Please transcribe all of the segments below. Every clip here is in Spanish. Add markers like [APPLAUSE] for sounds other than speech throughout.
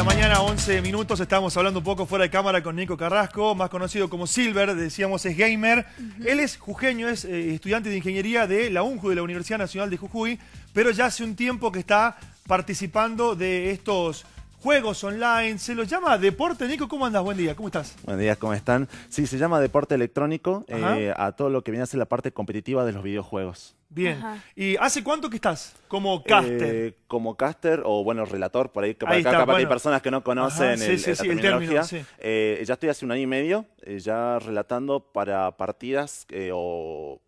la mañana, 11 minutos, estamos hablando un poco fuera de cámara con Nico Carrasco, más conocido como Silver, decíamos es gamer. Él es jujeño, es eh, estudiante de ingeniería de la UNJU, de la Universidad Nacional de Jujuy, pero ya hace un tiempo que está participando de estos juegos online, se los llama deporte. Nico, ¿cómo andas? Buen día, ¿cómo estás? Buen día, ¿cómo están? Sí, se llama deporte electrónico eh, a todo lo que viene a ser la parte competitiva de los videojuegos. Bien. ¿Y hace cuánto que estás como eh, caster? como caster o, bueno, relator, por ahí, para acá, hay personas que no conocen sí, el, sí, sí, eh, ya estoy hace un año y medio eh, ya relatando para partidas o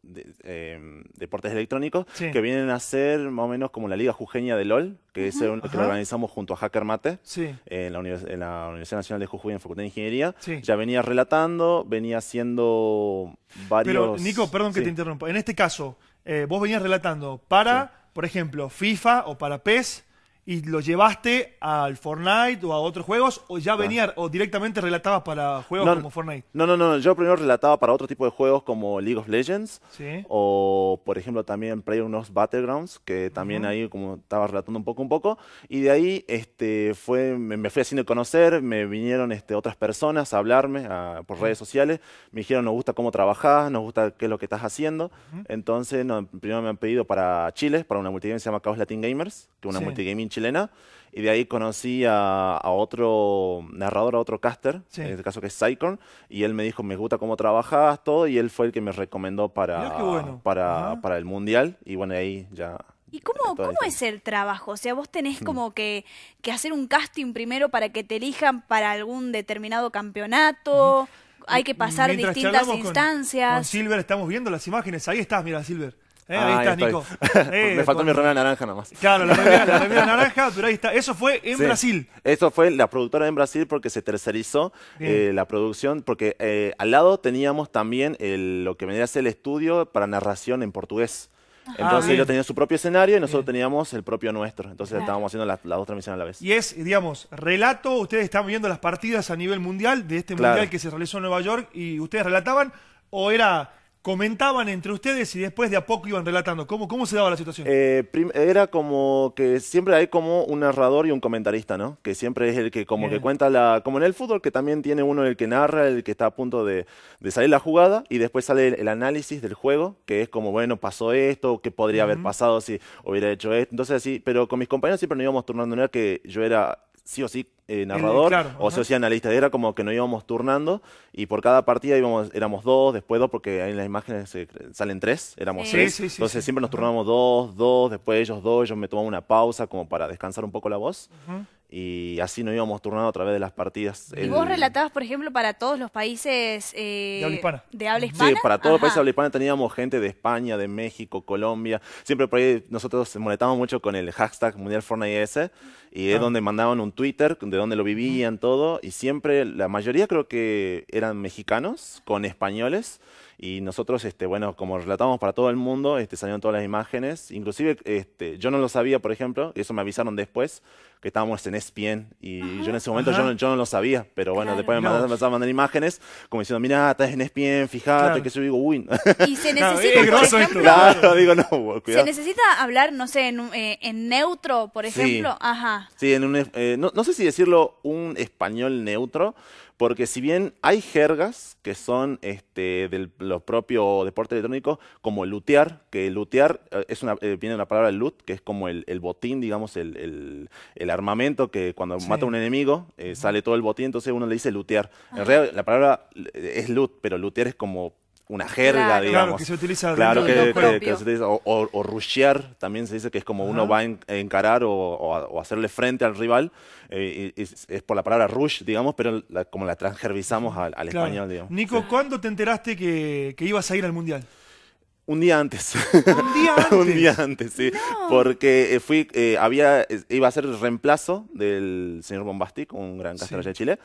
em, deportes electrónicos que vienen a ser más o menos como la Liga Jujeña de LOL, que es que organizamos junto a Hacker Mate en la, en, la Universidad Nacional de Jujuy en Facultad de Ingeniería. Ya venía relatando, venía haciendo varios... Pero, Nico, perdón que te interrumpa. En este caso eh, vos venías relatando para, por ejemplo, FIFA o para PES y lo llevaste al Fortnite o a otros juegos o ya ah. venía o directamente relatabas para juegos como Fortnite? No, no, no, yo primero relataba para otro tipo de juegos como League of Legends ¿Sí? o por ejemplo también unos Battlegrounds que también ahí como estaba relatando un poco un poco y de ahí este fue me, fui haciendo conocer, me vinieron este, otras personas a hablarme por redes sociales, me dijeron nos gusta cómo trabajas nos gusta qué es lo que estás haciendo. Entonces, primero me han pedido para Chile, para una multigame que se llama Chaos Latin Gamers, que es una multigaming chilena. Y de ahí conocí a, otro narrador, a otro caster, en este caso que es Sycorn, y él me dijo, me gusta cómo trabajas, todo, y él fue el que me recomendó para, para, el Mundial, y bueno, ahí ya... ¿Y cómo, cómo es el trabajo? O sea, vos tenés mm. como que, que hacer un casting primero para que te elijan para algún determinado campeonato. hay que pasar distintas instancias. con Silver estamos viendo las imágenes. Ahí estás, mira, Silver. Eh, ahí estás, Nico. [LAUGHS] Me eh, faltó mi remera naranja nomás. Claro, la remera, [LAUGHS] naranja, pero ahí está. Eso fue en Brasil. Eso fue la productora en Brasil porque se tercerizó eh, la producción, porque al lado teníamos también lo que vendría a ser el estudio para narración en portugués. Ah, Entonces ellos tenían su propio escenario y nosotros teníamos el propio nuestro. Entonces estábamos haciendo las, dos transmisiones a la vez. Y es, digamos, relato, ustedes están viendo las partidas a nivel mundial de este mundial que se realizó en Nueva York y ustedes relataban o era comentaban entre ustedes y después de a poco iban relatando? ¿Cómo, cómo se daba la situación? Eh, era como que siempre hay como un narrador y un comentarista, ¿no? Que siempre es el que como que cuenta la... Como en el fútbol, que también tiene uno el que narra, el que está a punto de, salir la jugada y después sale el, análisis del juego, que es como, bueno, pasó esto, qué podría haber pasado si hubiera hecho esto. Entonces así, pero con mis compañeros siempre nos íbamos turnando, en que yo era sí o sí eh, narrador o sí o sí analista. Era como que nos íbamos turnando y por cada partida íbamos, éramos dos, después dos, porque ahí en las imágenes salen tres, éramos seis, Entonces siempre nos turnábamos dos, dos, después ellos dos, ellos me tomaban una pausa como para descansar un poco la voz y así nos íbamos turnando a través de las partidas. ¿Y vos relatabas, por ejemplo, para todos los países eh, de, habla hispana. Sí, para todos los países de habla hispana teníamos gente de España, de México, Colombia. Siempre por ahí nosotros molestamos mucho con el hashtag Mundial Fortnite S y es ah. donde mandaban un Twitter de donde lo vivían, todo. Y siempre, la mayoría creo que eran mexicanos con españoles y nosotros, este, bueno, como relatamos para todo el mundo, este, salieron todas las imágenes. Inclusive, este, yo no lo sabía, por ejemplo, y eso me avisaron después, que estábamos en ESPN y yo en ese momento yo no, lo sabía, pero bueno, después me mandaron, a mandar imágenes como diciendo, mira, estás en ESPN, fíjate, que yo digo, uy. Y se [LAUGHS] necesita, claro, digo, no, cuidado. Se necesita hablar, no sé, en, eh, en neutro, por ejemplo, sí. ajá. Sí, en un, eh, no, sé si decirlo un español neutro, porque si bien hay jergas que son este, del los propio deporte electrónico, como el lutear, que el lutear eh, es una, eh, viene de la palabra loot, que es como el, botín, digamos, el, armamento que cuando mata a un enemigo eh, sale todo el botín, entonces uno le dice lutear. En realidad la palabra es loot, pero lutear es como una jerga, digamos. Claro, que se utiliza. Claro, que, o, rushear, también se dice que es como uno va a encarar o, hacerle frente al rival. Eh, es, por la palabra rush, digamos, pero como la transgervizamos al, español, digamos. Nico, ¿cuándo te enteraste que, ibas a ir al Mundial? Un día antes. Un día [LAUGHS] antes. un día antes, sí. Porque eh, fui, eh, había, iba a ser el reemplazo del señor Bombastic, un gran castellano de Chile.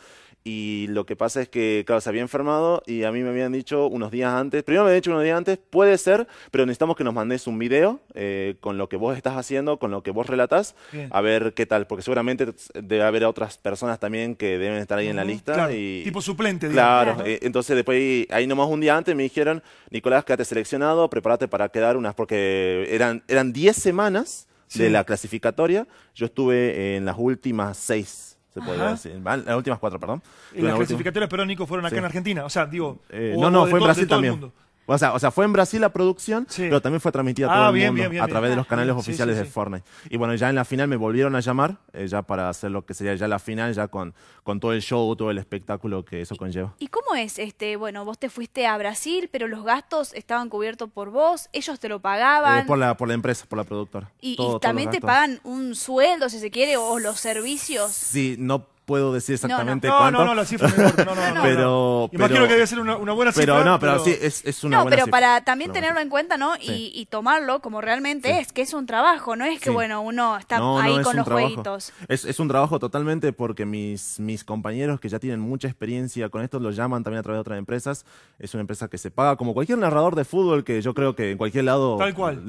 Y lo que pasa es que, claro, se había enfermado y a mí me habían dicho unos días antes, primero me habían dicho unos días antes, puede ser, pero necesitamos que nos mandes un video eh, con lo que vos estás haciendo, con lo que vos relatás, a ver qué tal, porque seguramente debe haber otras personas también que deben estar ahí en la lista. y, tipo suplente. Claro, claro. Eh, entonces después ahí, nomás un día antes me dijeron, Nicolás, quédate seleccionado, prepárate para quedar unas, porque eran 10 semanas de la clasificatoria, yo estuve en las últimas 6 las últimas cuatro, perdón. Y las clasificatorias, perónicas fueron acá en Argentina. O sea, digo. Eh, no, no, fue en Brasil también. O sea, o sea, fue en Brasil la producción, pero también fue transmitida a ah, todo el mundo a través de los ah, canales oficiales de Fortnite. Y bueno, ya en la final me volvieron a llamar, eh, ya para hacer lo que sería ya la final, ya con, con todo el show, todo el espectáculo que eso conlleva. ¿Y cómo es? este Bueno, vos te fuiste a Brasil, pero los gastos estaban cubiertos por vos, ellos te lo pagaban. Eh, por, la, por la empresa, por la productora. ¿Y, y también te pagan un sueldo, si se quiere, o los servicios? Sí, no puedo decir exactamente No, no, no, la cifra no, no, no, Pero, Imagino que había ser una, buena cifra. Pero no, pero, sí, es, es, una no, pero para también tenerlo en cuenta, ¿no? Y, tomarlo como realmente es, que es un trabajo, no es que, bueno, uno está ahí con los jueguitos. Es, un trabajo totalmente porque mis, mis compañeros que ya tienen mucha experiencia con esto lo llaman también a través de otras empresas. Es una empresa que se paga como cualquier narrador de fútbol que yo creo que en cualquier lado Tal cual.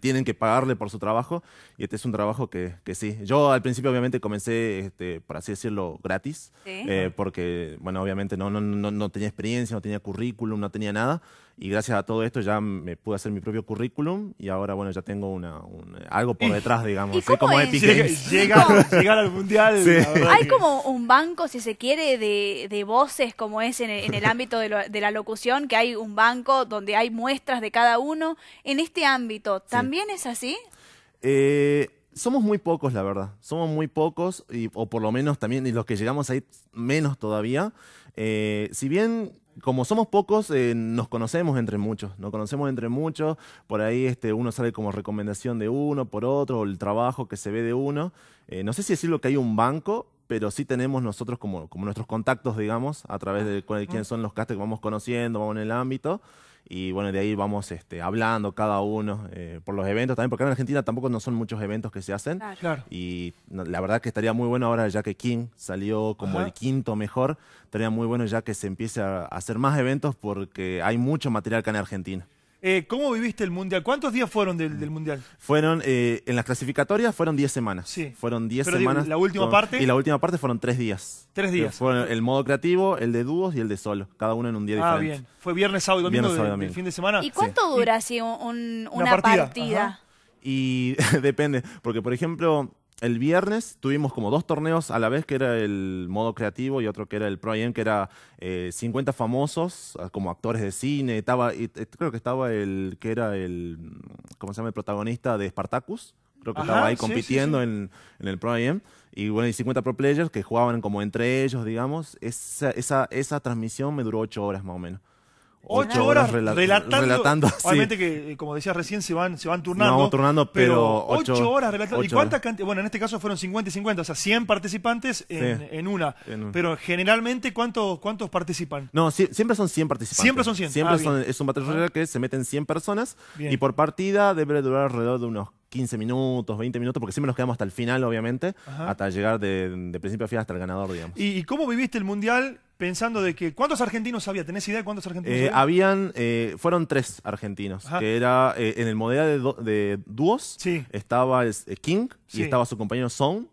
tienen que pagarle por su trabajo. Y este es un trabajo que, que sí. Yo al principio obviamente comencé, este, por así decirlo, decirlo, gratis, eh, porque, bueno, obviamente no, no, no, no, tenía experiencia, no tenía currículum, no tenía nada, y gracias a todo esto ya me pude hacer mi propio currículum y ahora, bueno, ya tengo una, algo por detrás, digamos. ¿Y como es? [LAUGHS] Llega, al mundial. Hay como un banco, si se quiere, de, de voces como es en el, en el ámbito de, la locución, que hay un banco donde hay muestras de cada uno. En este ámbito, ¿también es así? Eh, somos muy pocos, la verdad. Somos muy pocos, y, o por lo menos también, y los que llegamos ahí menos todavía. Eh, si bien como somos pocos, eh, nos conocemos entre muchos, nos conocemos entre muchos, por ahí este, uno sale como recomendación de uno por otro, o el trabajo que se ve de uno. Eh, no sé si decirlo que hay un banco, pero sí tenemos nosotros como, como nuestros contactos, digamos, a través de quiénes son los castes que vamos conociendo, vamos en el ámbito. Y bueno, de ahí vamos este, hablando cada uno eh, por los eventos también, porque en Argentina tampoco no son muchos eventos que se hacen. Y la verdad que estaría muy bueno ahora, ya que King salió como el quinto mejor, estaría muy bueno ya que se empiece a hacer más eventos porque hay mucho material acá en Argentina. Eh, ¿Cómo viviste el Mundial? ¿Cuántos días fueron del, Mundial? Fueron, eh, en las clasificatorias fueron 10 semanas. Sí. Fueron 10 semanas. la última parte. Y la última parte fueron 3 días. 3 eh, días. Fueron el modo creativo, el de dúos y el de solo. Cada uno en un día ah, diferente. Ah, bien. Fue viernes, sábado y domingo, viernes, fin de semana. ¿Y cuánto dura así una, partida? Y [LAUGHS] depende, porque por ejemplo el viernes tuvimos como dos torneos a la vez, que era el modo creativo y otro que era el Pro AM, que era 50 eh, famosos ah, como actores de cine. Estaba, y, eh, creo que estaba el que era el, mm, ¿cómo se llama? El protagonista de Spartacus. Creo que estaba ahí compitiendo En, el Pro AM. Y bueno, y 50 Pro Players que jugaban como entre ellos, digamos. Esa, esa, esa transmisión me duró ocho horas más o menos ocho horas, relatando, Obviamente que, eh, como decías recién, se van, se van turnando. No, turnando, pero, ocho, horas relatando. ¿Y cuánta Bueno, en este caso fueron 50 y 50, o sea, 100 participantes en, una. Pero generalmente, ¿cuántos, cuántos participan? No, siempre son 100 participantes. Siempre son 100. Ah, siempre son, es un Battle ah. que se meten 100 personas y por partida debe durar alrededor de unos 15 minutos, 20 minutos, porque siempre nos quedamos hasta el final, obviamente, hasta llegar de, principio a fin hasta el ganador, digamos. ¿Y, cómo viviste el Mundial pensando de que. ¿Cuántos argentinos había? ¿Tenés idea de cuántos argentinos eh, había? Habían, eh, fueron tres argentinos. Que era eh, en el modelo de, dúos. Estaba King y estaba su compañero Song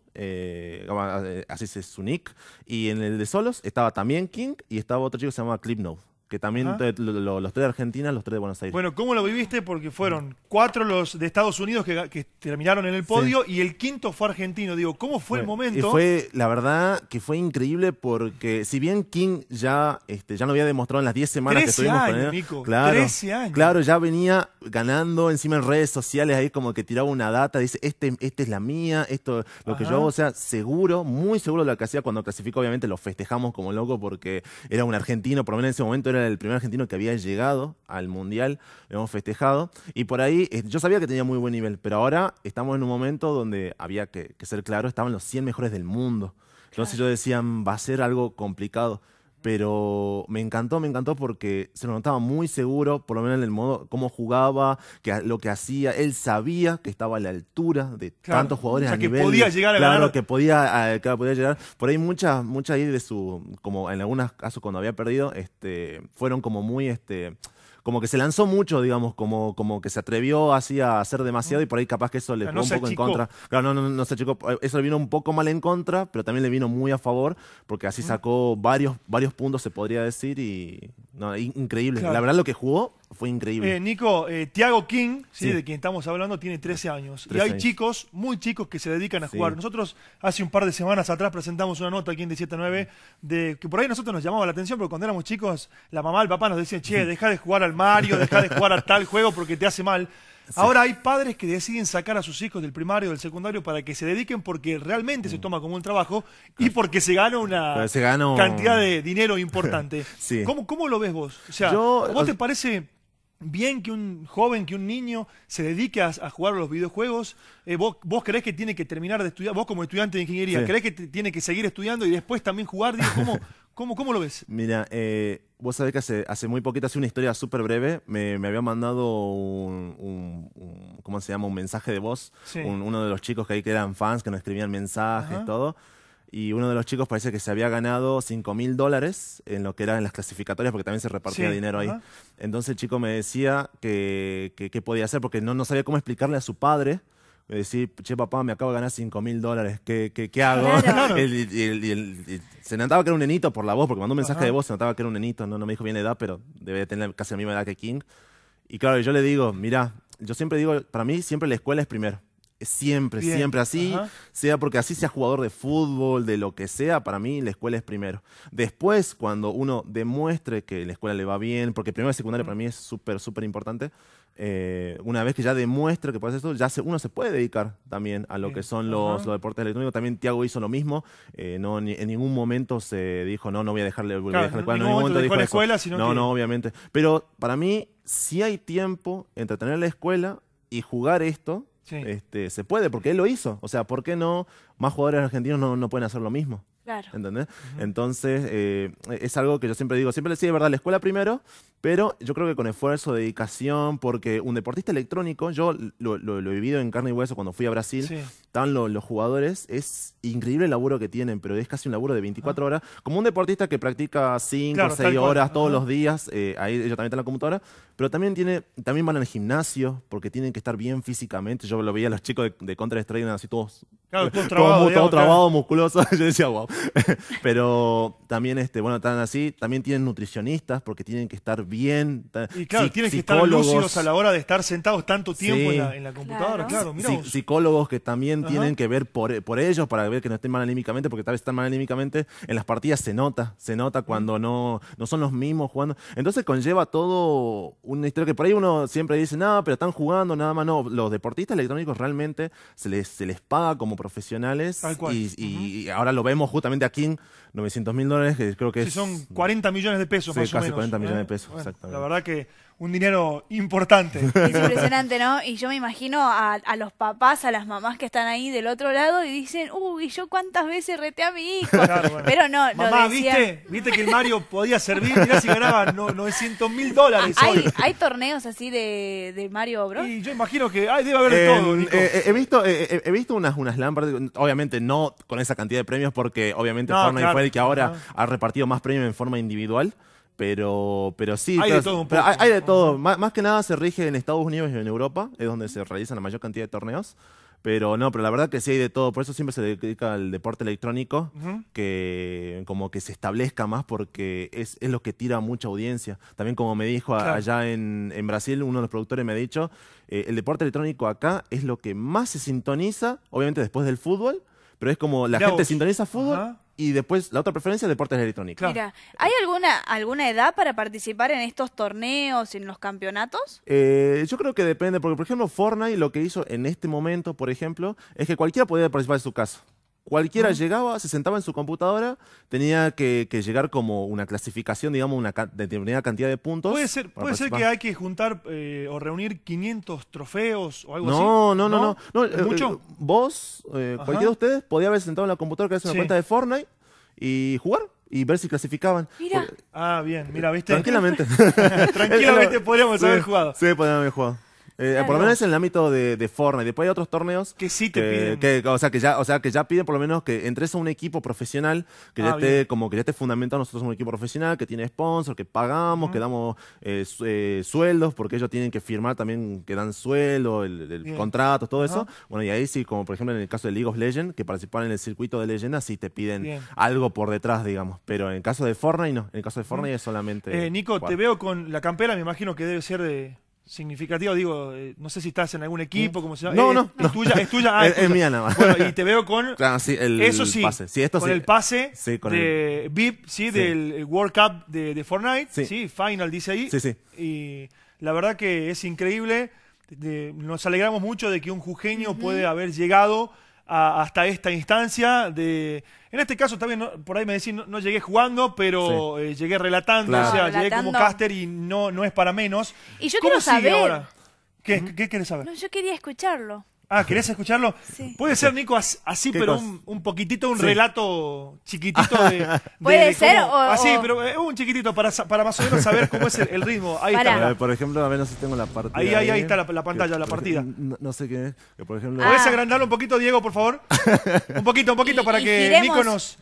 así es su nick. Y en el de solos estaba también King y estaba otro chico que se llamaba Clipnote que también los tres de Argentina, los tres de Buenos Aires. Bueno, ¿cómo lo viviste? Porque fueron cuatro los de Estados Unidos que, terminaron en el podio y el quinto fue argentino. Digo, ¿cómo fue el momento? Fue, la verdad, que fue increíble porque si bien King ya, este, ya lo había demostrado en las 10 semanas que estuvimos con él, claro, claro, ya venía ganando encima en redes sociales ahí como que tiraba una data, dice, este, es la mía, esto lo que yo hago, o sea, seguro, muy seguro de lo que hacía cuando clasificó, obviamente lo festejamos como loco porque era un argentino, por lo menos en ese momento era el primer argentino que había llegado al Mundial, lo hemos festejado. Y por ahí, eh, yo sabía que tenía muy buen nivel, pero ahora estamos en un momento donde había que, ser claro, estaban los 100 mejores del mundo. Entonces yo decían, mm, va a ser algo complicado pero me encantó, me encantó porque se lo notaba muy seguro, por lo menos en el modo cómo jugaba, que lo que hacía, él sabía que estaba a la altura de tantos jugadores o sea, a que podía llegar a claro, eh, que podía, llegar. Por ahí muchas muchas de su como en algunos casos cuando había perdido, este fueron como muy este como que se lanzó mucho, digamos, como, como que se atrevió así a hacer demasiado y por ahí capaz que eso le jugó un poco en contra. Claro, no, no, no chico, eh, eso le vino un poco mal en contra, pero también le vino muy a favor porque así mm. sacó varios, varios puntos, se podría decir, y no, increíble. La verdad lo que jugó fue increíble. Eh, Nico, eh, Tiago King, ¿sí? de quien estamos hablando, tiene 13 años. y hay chicos, muy chicos, que se dedican a jugar. Nosotros hace un par de semanas atrás presentamos una nota aquí en 17 de que por ahí nosotros nos llamaba la atención, porque cuando éramos chicos, la mamá, el papá nos decían, che, deja de jugar al Mario, deja de jugar a tal juego porque te hace mal. Ahora hay padres que deciden sacar a sus hijos del primario, del secundario, para que se dediquen porque realmente se mm. toma como un trabajo y porque se gana una cantidad de dinero importante. [LAUGHS] ¿Cómo, ¿Cómo, lo ves vos? O sea, ¿vos te parece bien que un joven, que un niño se dedique a, a jugar los videojuegos, eh, vos, crees que tiene que terminar de estudiar, vos como estudiante de ingeniería, crees que tiene que seguir estudiando y después también jugar, ¿cómo, [LAUGHS] cómo, cómo lo ves? Mira, eh, vos sabés que hace, muy poquito, hace una historia súper breve, me, me, había mandado un, ¿cómo se llama? Un mensaje de voz, uno de los chicos que ahí que eran fans, que nos escribían mensajes, y todo y uno de los chicos parece que se había ganado 5 mil dólares en lo que eran las clasificatorias, porque también se repartía dinero ahí. Entonces el chico me decía que, que, podía hacer, porque no, no, sabía cómo explicarle a su padre. Decir, che papá, me acabo de ganar 5 mil dólares, ¿qué, qué, hago? se notaba que era un nenito por la voz, porque mandó un mensaje de voz, se notaba que era un nenito, no, no me dijo bien edad, pero debe tener casi la misma edad que King. Y claro, yo le digo, mira, yo siempre digo, para mí siempre la escuela es primero siempre, siempre así, sea porque así sea jugador de fútbol, de lo que sea, para mí la escuela es primero. Después, cuando uno demuestre que la escuela le va bien, porque primero y secundaria para mí es súper, súper importante, eh, una vez que ya demuestre que puede hacer esto ya uno se puede dedicar también a lo que son los, deportes electrónicos. También Tiago hizo lo mismo, eh, no, en ningún momento se dijo, no, no voy a dejarle, dejar, no, la escuela, No, no, obviamente. Pero para mí, si hay tiempo entre tener la escuela y jugar esto, este, se puede, porque él lo hizo. O sea, ¿por qué no más jugadores argentinos no, no pueden hacer lo mismo? Claro. Entonces, eh, es algo que yo siempre digo, siempre le sí, verdad, la escuela primero, pero yo creo que con esfuerzo, dedicación, porque un deportista electrónico, yo lo, lo, lo he vivido en carne y hueso cuando fui a Brasil, sí están los, jugadores, es increíble el laburo que tienen, pero es casi un laburo de 24 horas. Como un deportista que practica 5 o 6 horas todos los días, eh, ahí ellos también están en la computadora, pero también, tiene, también van al gimnasio porque tienen que estar bien físicamente. Yo lo veía a los chicos de, de Contra Strike así todos. Claro, [LAUGHS] musculoso. [LAUGHS] Yo decía, wow. [LAUGHS] pero también, este, bueno, están así. También tienen nutricionistas porque tienen que estar bien. Y claro, tienen que estar lúcidos a la hora de estar sentados tanto tiempo en, la, computadora. Claro, Psicólogos que también tienen que ver por, ellos para ver que no estén mal anímicamente, porque tal vez están mal anímicamente. En las partidas se nota, se nota cuando no, no son los mismos jugando. Entonces conlleva todo una historia que por ahí uno siempre dice, nada, pero están jugando, nada más. No, los deportistas electrónicos realmente se les, se les paga como profesionales. Y, y ahora lo vemos justamente aquí 900 mil dólares, que creo que sí, es, son 40 millones de pesos, sí, más 40 ¿eh? millones de pesos, exactamente. La verdad que un dinero importante. [LAUGHS] Es impresionante, ¿no? Y yo me imagino a, los papás, a las mamás que están ahí del otro lado y dicen, uy, ¿yo cuántas veces reté a mi hijo? Pero no, Mamá, lo ¿viste? ¿Viste que el Mario podía servir? Mirá si ganaba 900 mil dólares. ¿Hay, torneos así de, Mario Bros? Y yo imagino que ay, debe haber de em, todo. Eh, he visto, eh, he visto unas, unas lámparas, obviamente no con esa cantidad de premios porque obviamente no, que ahora ha repartido más premios en forma individual. Pero, pero sí, hay de todo. Más, que nada se rige en Estados Unidos y en Europa, es donde se realizan la mayor cantidad de torneos. Pero no, pero la verdad que sí hay de todo. Por eso siempre se dedica al deporte electrónico, que como que se establezca más porque es, lo que tira mucha audiencia. También como me dijo allá en, Brasil, uno de los productores me ha dicho, eh, el deporte electrónico acá es lo que más se sintoniza, obviamente después del fútbol, pero es como la gente sintoniza fútbol y después la otra preferencia deportes electrónicos. Mira, ¿hay alguna alguna edad para participar en estos torneos, en los campeonatos? Eh, yo creo que depende, porque por ejemplo Fortnite lo que hizo en este momento, por ejemplo, es que cualquiera podía participar en su casa. Cualquiera llegaba, se sentaba en su computadora, tenía que, llegar como una clasificación, digamos, una determinada cantidad de puntos. Puede ser, que hay que juntar eh, o reunir 500 trofeos o algo así. No, no, no, no. Eh, eh, vos, cualquiera de ustedes, podía haber sentado en la computadora, crearse una cuenta de Fortnite y jugar y ver si clasificaban. Mira. ah, bien, mira, viste. Tranquilamente. [LAUGHS] [LAUGHS] Tranquilamente podríamos haber jugado. Sí, podríamos haber jugado. Eh, por lo menos en el ámbito de, de, Fortnite. Después hay otros torneos. Que sí te piden. o, sea, que ya, o sea, que ya piden por lo menos que entres a un equipo profesional, que ya ah, esté, como que ya esté fundamentado. Nosotros somos un equipo profesional, que tiene sponsor, que pagamos, que damos eh, eh, sueldos, porque ellos tienen que firmar también que dan sueldo, el, contrato, todo eso. Bueno, y ahí sí, como por ejemplo en el caso de League of Legends, que participan en el circuito de leyendas sí te piden algo por detrás, digamos. Pero en el caso de Fortnite, no. En el caso de Fortnite es solamente. Nico, te veo con la campera, me imagino que debe ser de Significativo, digo, eh, no sé si estás en algún equipo, mm. como se llama. No, eh, no, es, tuya, es [LAUGHS] ah, mía nada más. y te veo con [LAUGHS] sí, el, eso sí, pase. sí con el pase de VIP, sí, del World Cup de, de Fortnite, sí. final dice ahí. Sí, sí. Y la verdad que es increíble. nos alegramos mucho de que un jujeño puede haber llegado hasta esta instancia. De, en este caso, también por ahí me decís, no, llegué jugando, pero eh, llegué relatando, o sea, llegué como caster y no, no es para menos. Y yo ¿Cómo quiero sigue ahora? ¿Qué, quieres saber? yo quería escucharlo. Ah, ¿querías escucharlo? Sí. Puede ser, Nico, así, pero un, un, poquitito, un relato chiquitito de. [LAUGHS] Puede ser, Así, pero eh, un chiquitito para, para más o menos saber cómo es el, ritmo. Ahí está. por ejemplo, a ver, si tengo la partida. Ahí, ahí, ahí está la, pantalla, la partida. No, sé qué es. Que por ejemplo... ¿Puedes ah. agrandarlo un poquito, Diego, por favor? [LAUGHS] un poquito, un poquito, para que Nico nos.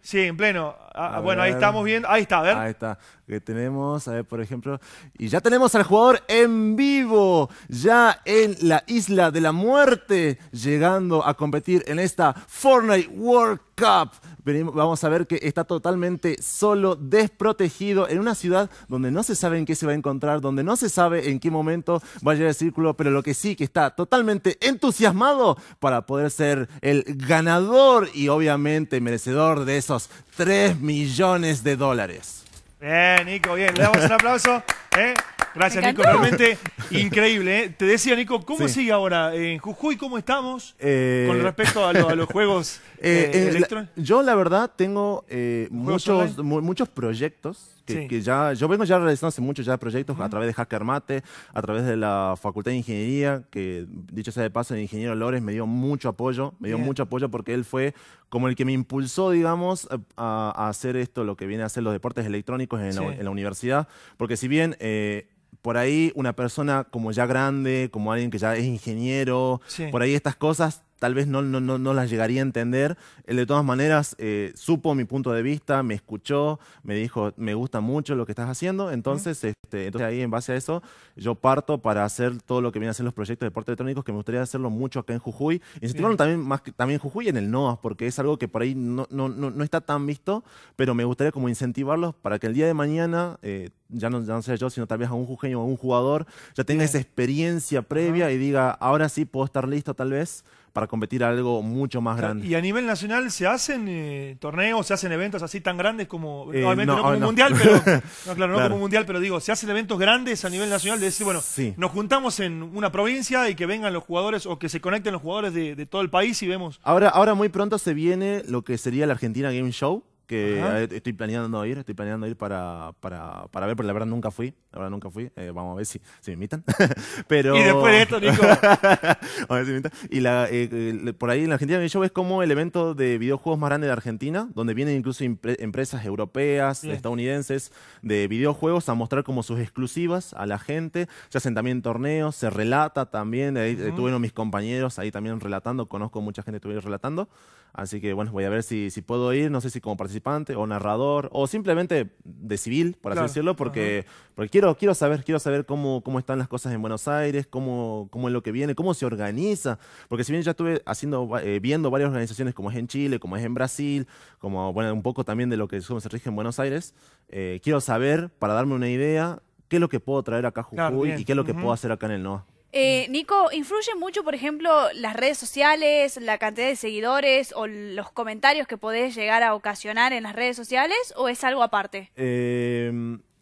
Sí, en pleno. Ah, bueno, ahí estamos viendo. Ahí está, a ver. Ahí está. Que tenemos, a ver, por ejemplo. Y ya tenemos al jugador en vivo, ya en la isla de la muerte, llegando a competir en esta Fortnite World Cup. Venimos, vamos a ver que está totalmente solo, desprotegido, en una ciudad donde no se sabe en qué se va a encontrar, donde no se sabe en qué momento va a llegar el círculo, pero lo que sí que está totalmente entusiasmado para poder ser el ganador y obviamente merecedor de esos tres millones de dólares. Bien, Nico, bien. Le damos un aplauso. ¿eh? Gracias, Nico. Realmente increíble. ¿eh? Te decía, Nico, ¿cómo sigue ahora en Jujuy? ¿Cómo estamos eh, con respecto a, los juegos [LAUGHS] electrónicos? Yo, la verdad, tengo muchos, muchos proyectos que, ya, yo vengo ya realizando hace mucho ya proyectos a través de Hacker Mate, a través de la Facultad de Ingeniería, que dicho sea de paso, el ingeniero Lores me dio mucho apoyo, me dio mucho apoyo porque él fue como el que me impulsó, digamos, a, hacer esto, lo que viene a hacer los deportes electrónicos en, la, universidad, porque si bien... Eh, por ahí una persona como ya grande, como alguien que ya es ingeniero, por ahí estas cosas tal vez no, no, no, las llegaría a entender. Él eh, de todas maneras eh, supo mi punto de vista, me escuchó, me dijo, me gusta mucho lo que estás haciendo. Entonces, este, entonces ahí en base a eso, yo parto para hacer todo lo que viene a ser los proyectos de deporte electrónicos, que me gustaría hacerlo mucho acá en Jujuy. Incentivarlo también más también Jujuy y en el NOAS, porque es algo que por ahí no, no, está tan visto, pero me gustaría como incentivarlos para que el día de mañana... Eh, ya no, sea yo, sino tal vez algún un jujeño o a jugador, ya tenga esa experiencia previa y diga, ahora sí puedo estar listo tal vez para competir algo mucho más grande. ¿Y a nivel nacional se hacen eh, torneos, se hacen eventos así tan grandes como, eh, obviamente no, como mundial, pero, [LAUGHS] claro, no como mundial, pero digo, se hacen eventos grandes a nivel nacional de decir, bueno, nos juntamos en una provincia y que vengan los jugadores o que se conecten los jugadores de, todo el país y vemos. Ahora, ahora muy pronto se viene lo que sería la Argentina Game Show que eh, estoy planeando ir, estoy planeando ir para, para, para, ver, pero la verdad nunca fui, la verdad nunca fui, eh, vamos a ver si, si me invitan, [LAUGHS] pero... Y después de esto, Nico. [LAUGHS] a ver si me invitan. Y eh, por ahí en la Argentina yo Show es como el evento de videojuegos más grande de Argentina, donde vienen incluso empresas europeas, estadounidenses, de videojuegos a mostrar como sus exclusivas a la gente, se hacen también torneos, se relata también, ahí uh mis compañeros ahí también relatando, conozco mucha gente que estuvieron relatando, así que bueno, voy a ver si, si puedo ir, no sé si como participar participante o narrador o simplemente de civil, por así decirlo, porque, porque quiero, quiero saber, quiero saber cómo, cómo están las cosas en Buenos Aires, cómo, cómo es lo que viene, cómo se organiza. Porque si bien ya estuve haciendo, eh, viendo varias organizaciones como es en Chile, como es en Brasil, como bueno, un poco también de lo que se rige en Buenos Aires, eh, quiero saber, para darme una idea, qué es lo que puedo traer acá a Jujuy y qué es lo que puedo hacer acá en el NOA. Eh, Nico, ¿influye mucho, por ejemplo, las redes sociales, la cantidad de seguidores o los comentarios que podés llegar a ocasionar en las redes sociales o es algo aparte? Eh,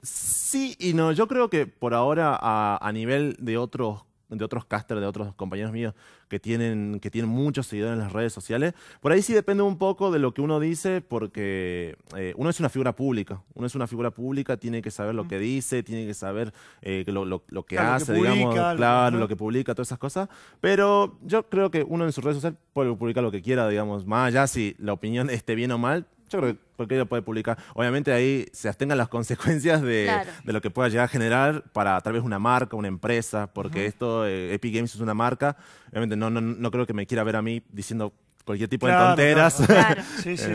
sí y no. Yo creo que por ahora, a, a nivel de otros de otros casters, de otros compañeros míos que tienen, que tienen muchos seguidores en las redes sociales. Por ahí sí depende un poco de lo que uno dice, porque eh, uno es una figura pública. Uno es una figura pública, tiene que saber lo que dice, tiene que saber eh, lo, que hace, digamos, claro, lo que publica, todas esas cosas. Pero yo creo que uno en sus redes sociales puede publicar lo que quiera, digamos, más allá si la opinión esté bien o mal, yo creo que cualquiera puede publicar. Obviamente ahí se abstengan las [LAUGHS] consecuencias de, lo que pueda llegar a generar para tal vez una marca, una empresa, porque esto, eh, Epic Games es una marca. Obviamente no, no, no creo que me quiera ver a mí diciendo cualquier tipo de tonteras.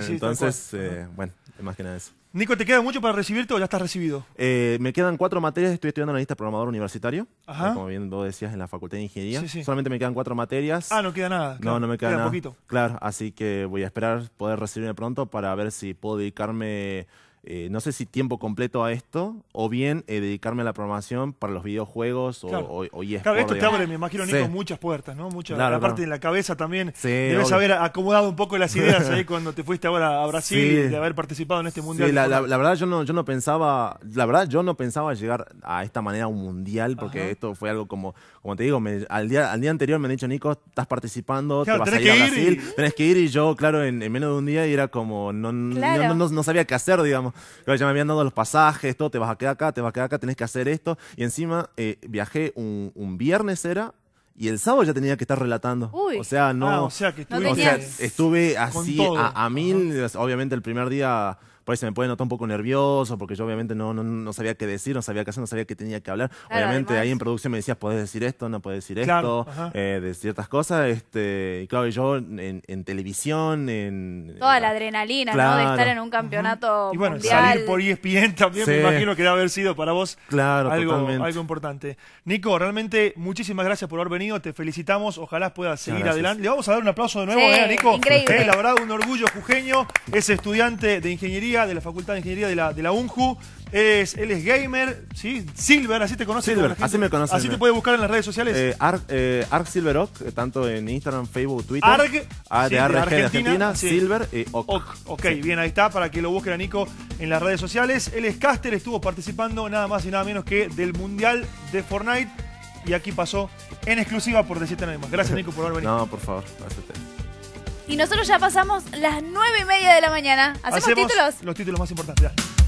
Entonces, eh, bueno, más que nada eso. Nico, ¿te queda mucho para recibirte o ya estás recibido? Eh, me quedan cuatro materias. Estoy estudiando analista programador universitario. Eh, como bien vos decías, en la Facultad de Ingeniería. Solamente me quedan cuatro materias. Ah, no queda nada. No, no me queda, queda poquito. Claro, así que voy a esperar poder recibirme pronto para ver si puedo dedicarme eh, no sé si tiempo completo a esto, o bien eh, dedicarme a la programación para los videojuegos o, claro. esto te abre, me imagino, Nico, muchas puertas, ¿no? Muchas, claro, de la cabeza también, debes haber acomodado un poco las ideas [LAUGHS] ahí cuando te fuiste ahora a Brasil y de haber participado en este mundial. La, la, verdad yo no, yo no pensaba, la verdad yo no pensaba llegar a esta manera a un mundial, porque esto fue algo como, como te digo, al, día, al día anterior me han dicho, Nico, estás participando, te vas a ir a Brasil, y... tenés que ir, y yo, claro, en, menos de un día era como, no, no sabía qué hacer, digamos ya me habían dado los pasajes, todo, te vas a quedar acá, te vas a quedar acá, tenés que hacer esto. Y encima eh, viajé un, viernes, era, y el sábado ya tenía que estar relatando. O sea, no. Ah, o sea, que estuve, o estuve así a, a, mil. Obviamente el primer día por ahí se me puede notar un poco nervioso, porque yo obviamente no, no, sabía qué decir, no sabía qué hacer, no sabía qué tenía que hablar. obviamente ahí en producción me decías, podés decir esto, no podés decir esto, eh, de ciertas cosas. Este, y claro, yo en, televisión, en... Toda la adrenalina, ¿no? De estar en un campeonato Y bueno, salir por ESPN también, me imagino que debe haber sido para vos algo, algo importante. Nico, realmente muchísimas gracias por haber venido, te felicitamos, ojalá puedas seguir adelante. Le vamos a dar un aplauso de nuevo, ¿eh, Nico. la verdad, un orgullo jujeño, es estudiante de ingeniería de la Facultad de Ingeniería de la, UNJU. Es, él es gamer, ¿sí? Silver, así te conoce. así me Así te puede buscar en las redes sociales. Eh, eh, eh tanto en Instagram, Facebook, Twitter. Arg, de, Argentina, Silver y Ok, bien, ahí está, para que lo busquen a Nico en las redes sociales. Él es caster, estuvo participando nada más y nada menos que del Mundial de Fortnite. Y aquí pasó en exclusiva por decirte nada más. Gracias, [LAUGHS] Nico, por haber venido. no, por favor, gracias a y nosotros ya pasamos las nueve y media de la mañana. ¿Hacemos, títulos? Los títulos más importantes.